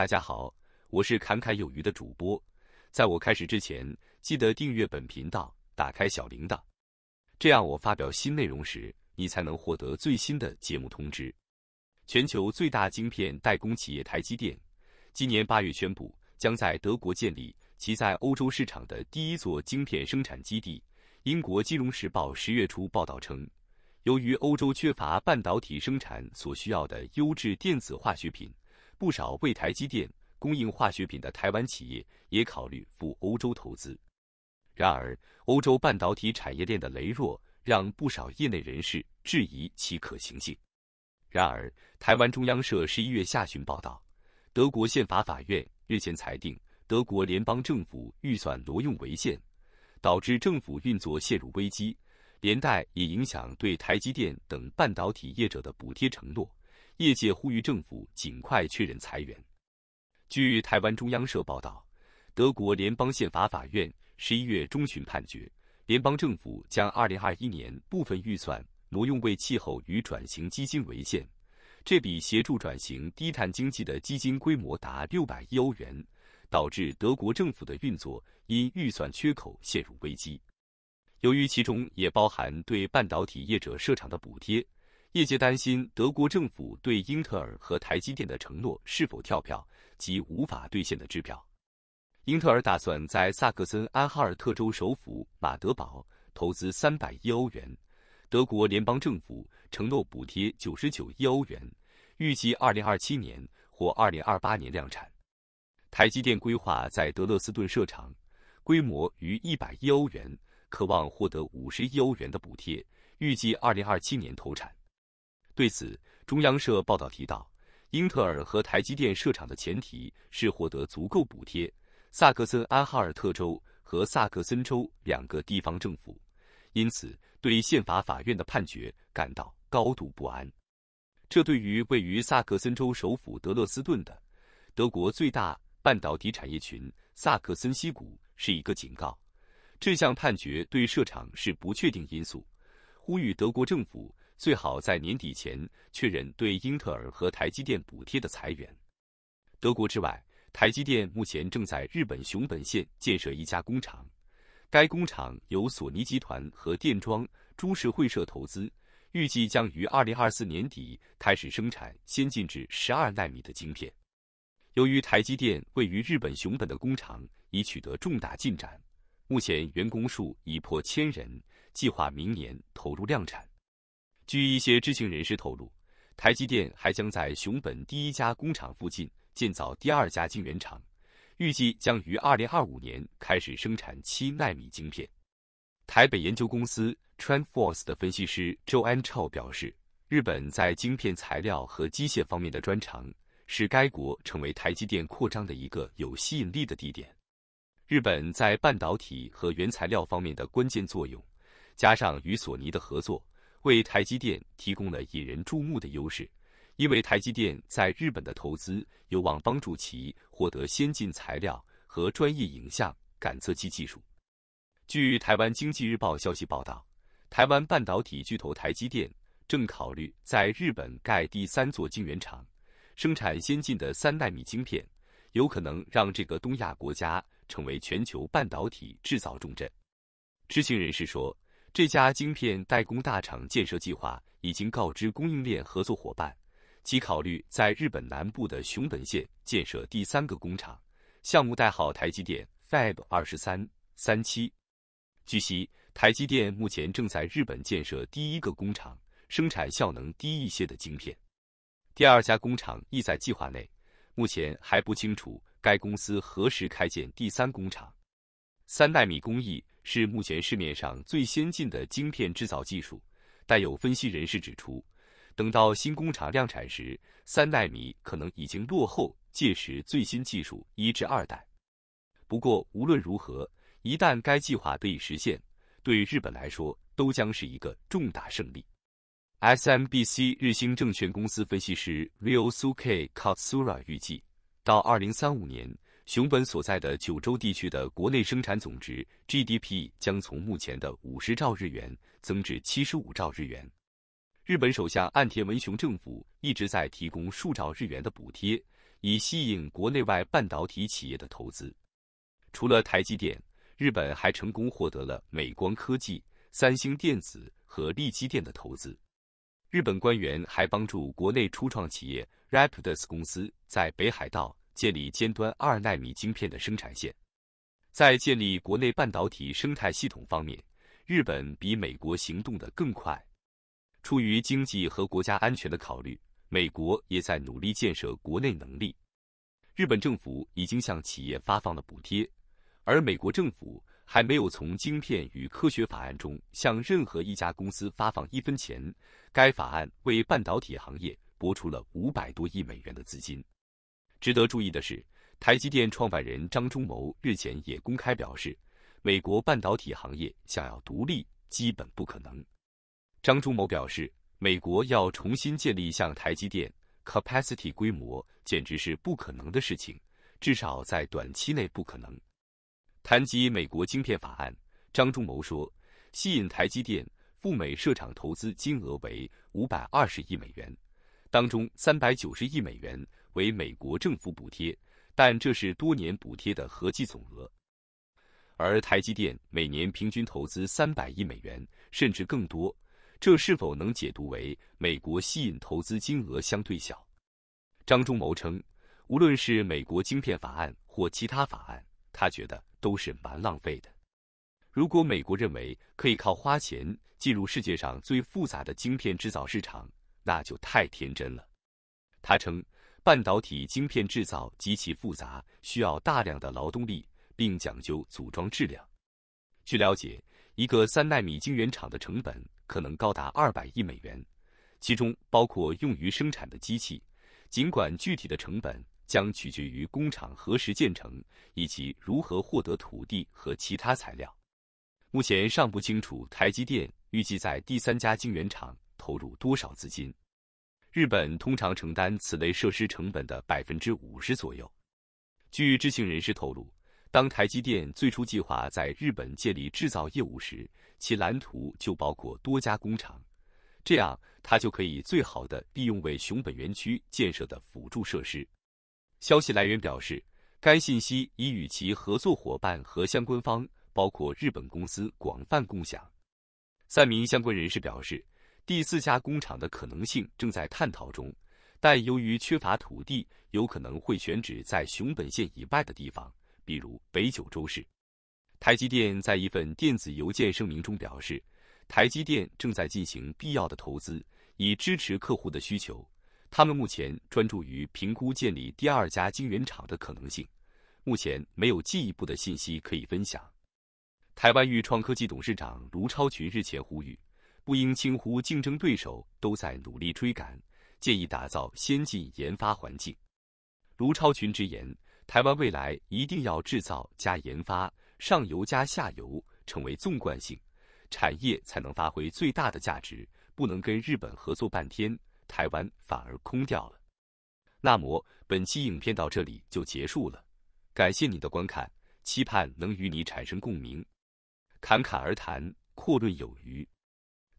大家好，我是侃侃有余的主播。在我开始之前，记得订阅本频道，打开小铃铛，这样我发表新内容时，你才能获得最新的节目通知。全球最大晶片代工企业台积电今年八月宣布，将在德国建立其在欧洲市场的第一座晶片生产基地。英国金融时报十月初报道称，由于欧洲缺乏半导体生产所需要的优质电子化学品。不少为台积电供应化学品的台湾企业也考虑赴欧洲投资，然而，欧洲半导体产业链的羸弱让不少业内人士质疑其可行性。然而，台湾中央社十一月下旬报道，德国宪法法院日前裁定德国联邦政府预算挪用违宪，导致政府运作陷入危机，连带也影响对台积电等半导体业者的补贴承诺。业界呼吁政府尽快确认裁员。据台湾中央社报道，德国联邦宪法法院十一月中旬判决，联邦政府将二零二一年部分预算挪用为气候与转型基金为限。这笔协助转型低碳经济的基金规模达六百亿欧元，导致德国政府的运作因预算缺口陷入危机。由于其中也包含对半导体业者设厂的补贴。业界担心德国政府对英特尔和台积电的承诺是否跳票及无法兑现的支票。英特尔打算在萨克森安哈尔特州首府马德堡投资三百亿欧元，德国联邦政府承诺补贴九十九亿欧元，预计二零二七年或二零二八年量产。台积电规划在德勒斯顿设厂，规模逾一百亿欧元，渴望获得五十亿欧元的补贴，预计二零二七年投产。对此，中央社报道提到，英特尔和台积电设厂的前提是获得足够补贴。萨克森安哈尔特州和萨克森州两个地方政府因此对宪法法院的判决感到高度不安。这对于位于萨克森州首府德勒斯顿的德国最大半导体产业群萨克森西谷是一个警告。这项判决对设厂是不确定因素，呼吁德国政府。最好在年底前确认对英特尔和台积电补贴的裁员。德国之外，台积电目前正在日本熊本县建设一家工厂，该工厂由索尼集团和电装株式会社投资，预计将于二零二四年底开始生产先进至十二纳米的晶片。由于台积电位于日本熊本的工厂已取得重大进展，目前员工数已破千人，计划明年投入量产。据一些知情人士透露，台积电还将在熊本第一家工厂附近建造第二家晶圆厂，预计将于二零二五年开始生产七纳米晶片。台北研究公司 TrendForce 的分析师周安超表示：“日本在晶片材料和机械方面的专长，使该国成为台积电扩张的一个有吸引力的地点。日本在半导体和原材料方面的关键作用，加上与索尼的合作。”为台积电提供了引人注目的优势，因为台积电在日本的投资有望帮助其获得先进材料和专业影像感测器技术。据《台湾经济日报》消息报道，台湾半导体巨头台积电正考虑在日本盖第三座晶圆厂，生产先进的三纳米晶片，有可能让这个东亚国家成为全球半导体制造重镇。知情人士说。这家晶片代工大厂建设计划已经告知供应链合作伙伴，其考虑在日本南部的熊本县建设第三个工厂，项目代号台积电 Fab 二十三三七。据悉，台积电目前正在日本建设第一个工厂，生产效能低一些的晶片。第二家工厂亦在计划内，目前还不清楚该公司何时开建第三工厂，三纳米工艺。是目前市面上最先进的晶片制造技术。但有分析人士指出，等到新工厂量产时，三纳米可能已经落后，届时最新技术一至二代。不过无论如何，一旦该计划得以实现，对日本来说都将是一个重大胜利。S M B C 日兴证券公司分析师 r y o s u k e Katsura 预计，到2035年。熊本所在的九州地区的国内生产总值 GDP 将从目前的五十兆日元增至七十五兆日元。日本首相岸田文雄政府一直在提供数兆日元的补贴，以吸引国内外半导体企业的投资。除了台积电，日本还成功获得了美光科技、三星电子和利基电的投资。日本官员还帮助国内初创企业 Rapidus 公司在北海道。建立尖端二纳米晶片的生产线，在建立国内半导体生态系统方面，日本比美国行动得更快。出于经济和国家安全的考虑，美国也在努力建设国内能力。日本政府已经向企业发放了补贴，而美国政府还没有从《晶片与科学法案》中向任何一家公司发放一分钱。该法案为半导体行业拨出了五百多亿美元的资金。值得注意的是，台积电创办人张忠谋日前也公开表示，美国半导体行业想要独立基本不可能。张忠谋表示，美国要重新建立像台积电 capacity 规模，简直是不可能的事情，至少在短期内不可能。谈及美国晶片法案，张忠谋说，吸引台积电赴美设厂投资金额为五百二十亿美元，当中三百九十亿美元。为美国政府补贴，但这是多年补贴的合计总额。而台积电每年平均投资三百亿美元，甚至更多。这是否能解读为美国吸引投资金额相对小？张忠谋称，无论是美国晶片法案或其他法案，他觉得都是蛮浪费的。如果美国认为可以靠花钱进入世界上最复杂的晶片制造市场，那就太天真了。他称。半导体晶片制造极其复杂，需要大量的劳动力，并讲究组装质量。据了解，一个三纳米晶圆厂的成本可能高达二百亿美元，其中包括用于生产的机器。尽管具体的成本将取决于工厂何时建成以及如何获得土地和其他材料，目前尚不清楚台积电预计在第三家晶圆厂投入多少资金。日本通常承担此类设施成本的百分之五十左右。据知情人士透露，当台积电最初计划在日本建立制造业务时，其蓝图就包括多家工厂，这样它就可以最好的利用为熊本园区建设的辅助设施。消息来源表示，该信息已与其合作伙伴和相关方，包括日本公司，广泛共享。三名相关人士表示。第四家工厂的可能性正在探讨中，但由于缺乏土地，有可能会选址在熊本县以外的地方，比如北九州市。台积电在一份电子邮件声明中表示，台积电正在进行必要的投资以支持客户的需求。他们目前专注于评估建立第二家晶圆厂的可能性，目前没有进一步的信息可以分享。台湾裕创科技董事长卢超群日前呼吁。不应轻忽，竞争对手都在努力追赶，建议打造先进研发环境。卢超群直言，台湾未来一定要制造加研发，上游加下游，成为纵贯性产业才能发挥最大的价值。不能跟日本合作半天，台湾反而空掉了。那么本期影片到这里就结束了，感谢你的观看，期盼能与你产生共鸣，侃侃而谈，阔论有余。